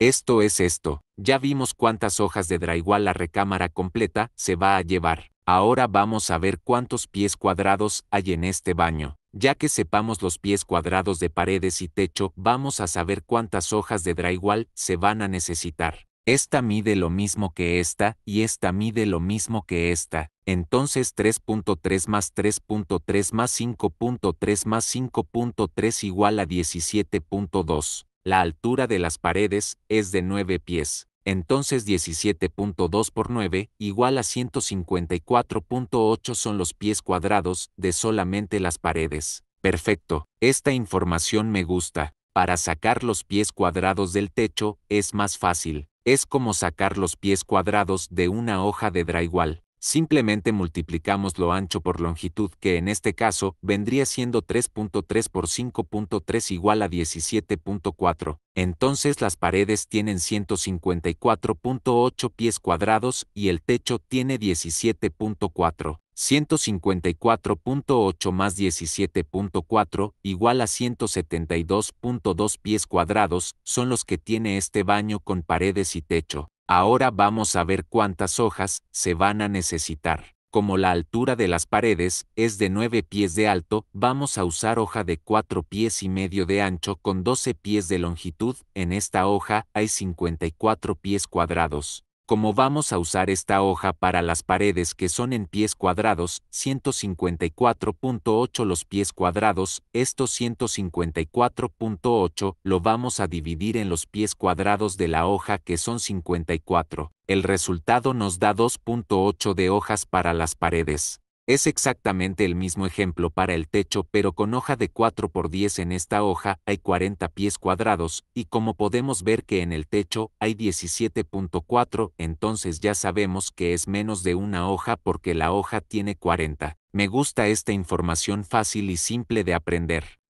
Esto es esto, ya vimos cuántas hojas de drywall la recámara completa se va a llevar. Ahora vamos a ver cuántos pies cuadrados hay en este baño. Ya que sepamos los pies cuadrados de paredes y techo, vamos a saber cuántas hojas de drywall se van a necesitar. Esta mide lo mismo que esta y esta mide lo mismo que esta. Entonces 3.3 más 3.3 más 5.3 más 5.3 igual a 17.2. La altura de las paredes es de 9 pies, entonces 17.2 por 9 igual a 154.8 son los pies cuadrados de solamente las paredes. Perfecto, esta información me gusta. Para sacar los pies cuadrados del techo es más fácil. Es como sacar los pies cuadrados de una hoja de drywall simplemente multiplicamos lo ancho por longitud que en este caso vendría siendo 3.3 por 5.3 igual a 17.4. Entonces las paredes tienen 154.8 pies cuadrados y el techo tiene 17.4. 154.8 más 17.4 igual a 172.2 pies cuadrados son los que tiene este baño con paredes y techo. Ahora vamos a ver cuántas hojas se van a necesitar. Como la altura de las paredes es de 9 pies de alto, vamos a usar hoja de 4 pies y medio de ancho con 12 pies de longitud. En esta hoja hay 54 pies cuadrados como vamos a usar esta hoja para las paredes que son en pies cuadrados, 154.8 los pies cuadrados, estos 154.8 lo vamos a dividir en los pies cuadrados de la hoja que son 54. El resultado nos da 2.8 de hojas para las paredes. Es exactamente el mismo ejemplo para el techo, pero con hoja de 4 por 10 en esta hoja hay 40 pies cuadrados, y como podemos ver que en el techo hay 17.4, entonces ya sabemos que es menos de una hoja porque la hoja tiene 40. Me gusta esta información fácil y simple de aprender.